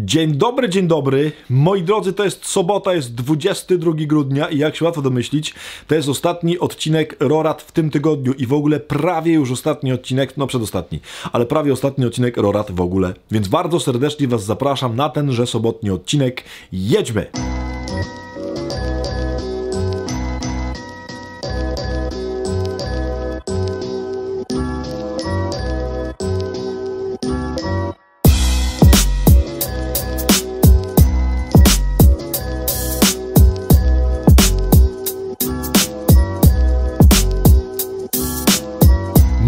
Dzień dobry, dzień dobry. Moi drodzy, to jest sobota, jest 22 grudnia i jak się łatwo domyślić, to jest ostatni odcinek Rorat w tym tygodniu i w ogóle prawie już ostatni odcinek, no przedostatni, ale prawie ostatni odcinek Rorat w ogóle. Więc bardzo serdecznie Was zapraszam na tenże sobotni odcinek. Jedźmy!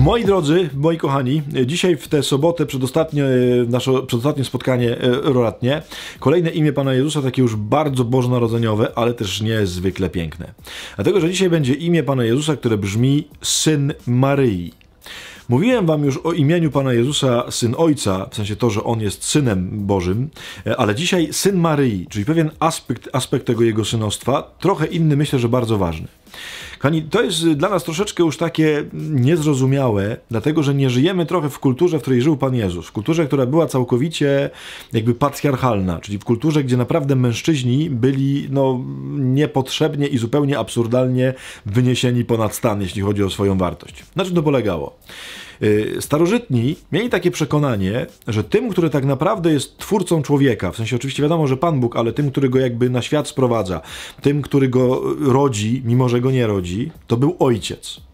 Moi drodzy, moi kochani, dzisiaj w tę sobotę przedostatnie, e, nasze przedostatnie spotkanie e, roratnie. Kolejne imię Pana Jezusa, takie już bardzo bożonarodzeniowe, ale też niezwykle piękne. Dlatego, że dzisiaj będzie imię Pana Jezusa, które brzmi Syn Maryi. Mówiłem wam już o imieniu Pana Jezusa, Syn Ojca, w sensie to, że On jest Synem Bożym, e, ale dzisiaj Syn Maryi, czyli pewien aspekt, aspekt tego Jego synostwa, trochę inny, myślę, że bardzo ważny. Kani, to jest y, dla nas troszeczkę już takie niezrozumiałe, dlatego że nie żyjemy trochę w kulturze, w której żył Pan Jezus. W kulturze, która była całkowicie jakby patriarchalna, czyli w kulturze, gdzie naprawdę mężczyźni byli no, niepotrzebnie i zupełnie absurdalnie wyniesieni ponad stan, jeśli chodzi o swoją wartość. Na czym to polegało? Y, starożytni mieli takie przekonanie, że tym, który tak naprawdę jest twórcą człowieka, w sensie oczywiście wiadomo, że Pan Bóg, ale tym, który go jakby na świat sprowadza, tym, który go rodzi, mimo że go nie rodzi, to był ojciec.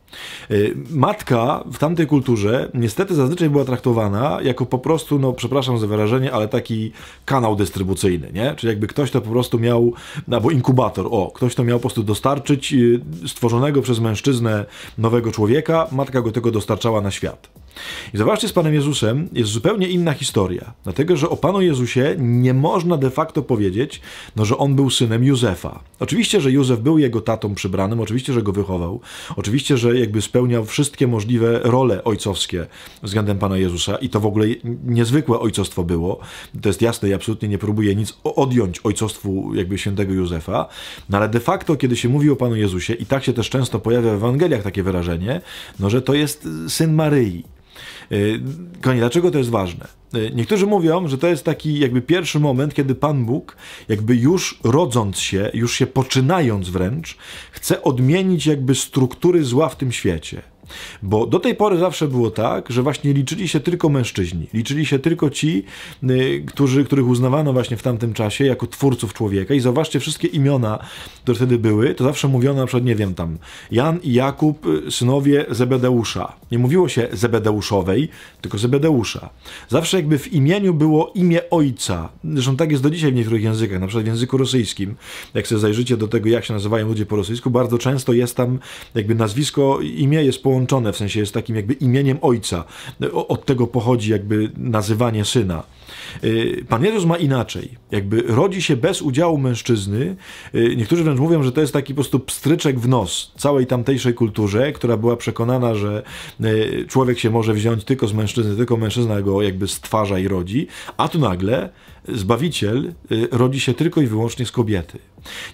Y, matka w tamtej kulturze niestety zazwyczaj była traktowana jako po prostu, no przepraszam za wyrażenie, ale taki kanał dystrybucyjny, nie? Czyli jakby ktoś to po prostu miał, albo inkubator, o, ktoś to miał po prostu dostarczyć y, stworzonego przez mężczyznę nowego człowieka, matka go tego dostarczała na świat. I zobaczcie, z Panem Jezusem jest zupełnie inna historia, dlatego że o Panu Jezusie nie można de facto powiedzieć, no, że on był synem Józefa. Oczywiście, że Józef był jego tatą przybranym, oczywiście, że go wychował, oczywiście, że jakby spełniał wszystkie możliwe role ojcowskie względem Pana Jezusa i to w ogóle niezwykłe ojcostwo było. To jest jasne, ja absolutnie nie próbuję nic odjąć ojcostwu jakby świętego Józefa, no ale de facto, kiedy się mówi o Panu Jezusie i tak się też często pojawia w Ewangeliach takie wyrażenie, no, że to jest y, syn Maryi. E, Koni, dlaczego to jest ważne? E, niektórzy mówią, że to jest taki jakby pierwszy moment, kiedy Pan Bóg, jakby już rodząc się, już się poczynając wręcz, chce odmienić jakby struktury zła w tym świecie. Bo do tej pory zawsze było tak, że właśnie liczyli się tylko mężczyźni, liczyli się tylko ci, y, którzy, których uznawano właśnie w tamtym czasie jako twórców człowieka. I zauważcie, wszystkie imiona, które wtedy były, to zawsze mówiono na przykład, nie wiem, tam Jan i Jakub, y, synowie Zebedeusza. Nie mówiło się Zebedeuszowej, tylko Zebedeusza. Zawsze jakby w imieniu było imię ojca. Zresztą tak jest do dzisiaj w niektórych językach, na przykład w języku rosyjskim. Jak sobie zajrzycie do tego, jak się nazywają ludzie po rosyjsku, bardzo często jest tam jakby nazwisko, imię jest połączone połączone, w sensie jest takim jakby imieniem ojca. Od tego pochodzi jakby nazywanie syna. Y, Pan Jezus ma inaczej. Jakby rodzi się bez udziału mężczyzny. Y, niektórzy wręcz mówią, że to jest taki po prostu pstryczek w nos całej tamtejszej kulturze, która była przekonana, że y, człowiek się może wziąć tylko z mężczyzny, tylko mężczyzna go jakby stwarza i rodzi. A tu nagle Zbawiciel rodzi się tylko i wyłącznie z kobiety.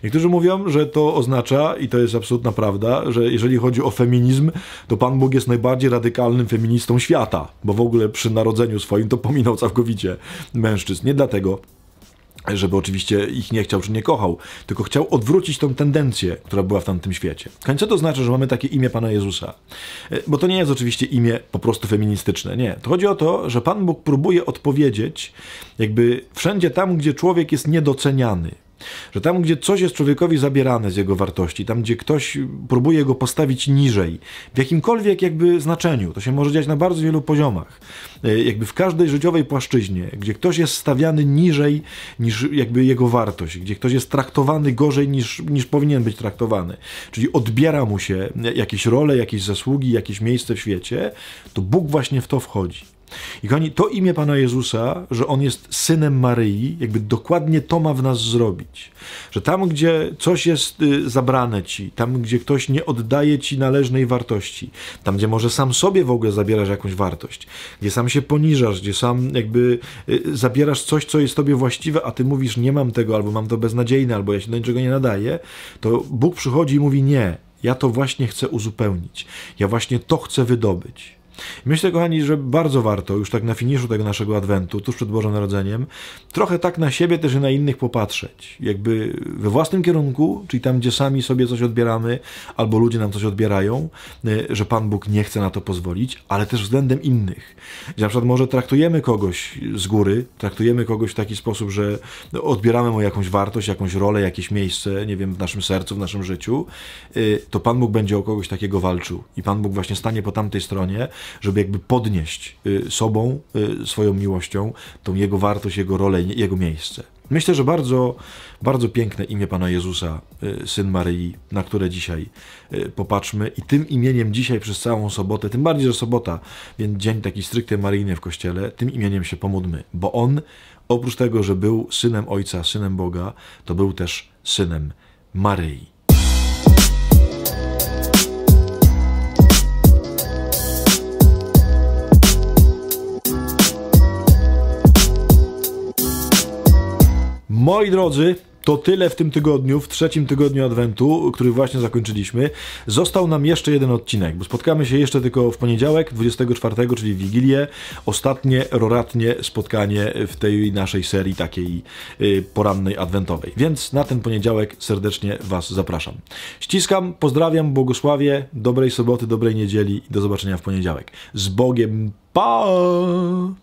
Niektórzy mówią, że to oznacza, i to jest absolutna prawda, że jeżeli chodzi o feminizm, to Pan Bóg jest najbardziej radykalnym feministą świata, bo w ogóle przy narodzeniu swoim to pominął całkowicie mężczyzn. Nie dlatego, żeby oczywiście ich nie chciał czy nie kochał, tylko chciał odwrócić tą tendencję, która była w tamtym świecie. co to znaczy, że mamy takie imię Pana Jezusa. E, bo to nie jest oczywiście imię po prostu feministyczne, nie. To chodzi o to, że Pan Bóg próbuje odpowiedzieć jakby wszędzie tam, gdzie człowiek jest niedoceniany, że tam, gdzie coś jest człowiekowi zabierane z jego wartości, tam, gdzie ktoś próbuje go postawić niżej, w jakimkolwiek jakby znaczeniu, to się może dziać na bardzo wielu poziomach, e, jakby w każdej życiowej płaszczyźnie, gdzie ktoś jest stawiany niżej niż jakby jego wartość, gdzie ktoś jest traktowany gorzej niż, niż powinien być traktowany, czyli odbiera mu się e, jakieś role, jakieś zasługi, jakieś miejsce w świecie, to Bóg właśnie w to wchodzi. I kochani, to imię Pana Jezusa, że On jest synem Maryi, jakby dokładnie to ma w nas zrobić. Że tam, gdzie coś jest y, zabrane Ci, tam, gdzie ktoś nie oddaje Ci należnej wartości, tam, gdzie może sam sobie w ogóle zabierasz jakąś wartość, gdzie sam się poniżasz, gdzie sam jakby y, zabierasz coś, co jest Tobie właściwe, a Ty mówisz, nie mam tego, albo mam to beznadziejne, albo ja się do niczego nie nadaję, to Bóg przychodzi i mówi, nie, ja to właśnie chcę uzupełnić, ja właśnie to chcę wydobyć. Myślę, kochani, że bardzo warto już tak na finiszu tego naszego adwentu, tuż przed Bożym Narodzeniem, trochę tak na siebie też i na innych popatrzeć. Jakby we własnym kierunku, czyli tam, gdzie sami sobie coś odbieramy, albo ludzie nam coś odbierają, y, że Pan Bóg nie chce na to pozwolić, ale też względem innych. Że na przykład może traktujemy kogoś z góry, traktujemy kogoś w taki sposób, że odbieramy mu jakąś wartość, jakąś rolę, jakieś miejsce, nie wiem, w naszym sercu, w naszym życiu, y, to Pan Bóg będzie o kogoś takiego walczył i Pan Bóg właśnie stanie po tamtej stronie, żeby jakby podnieść y, sobą, y, swoją miłością, tą jego wartość, jego rolę, jego miejsce. Myślę, że bardzo, bardzo piękne imię Pana Jezusa, y, Syn Maryi, na które dzisiaj popatrzmy i tym imieniem dzisiaj przez całą sobotę, tym bardziej, że sobota, więc dzień taki stricte maryjny w Kościele, tym imieniem się pomódmy, bo On, oprócz tego, że był Synem Ojca, Synem Boga, to był też Synem Maryi. Moi drodzy, to tyle w tym tygodniu, w trzecim tygodniu Adwentu, który właśnie zakończyliśmy. Został nam jeszcze jeden odcinek, bo spotkamy się jeszcze tylko w poniedziałek, 24, czyli w Wigilię. Ostatnie, roratnie spotkanie w tej naszej serii takiej y, porannej adwentowej. Więc na ten poniedziałek serdecznie Was zapraszam. Ściskam, pozdrawiam, błogosławie, dobrej soboty, dobrej niedzieli i do zobaczenia w poniedziałek. Z Bogiem, pa!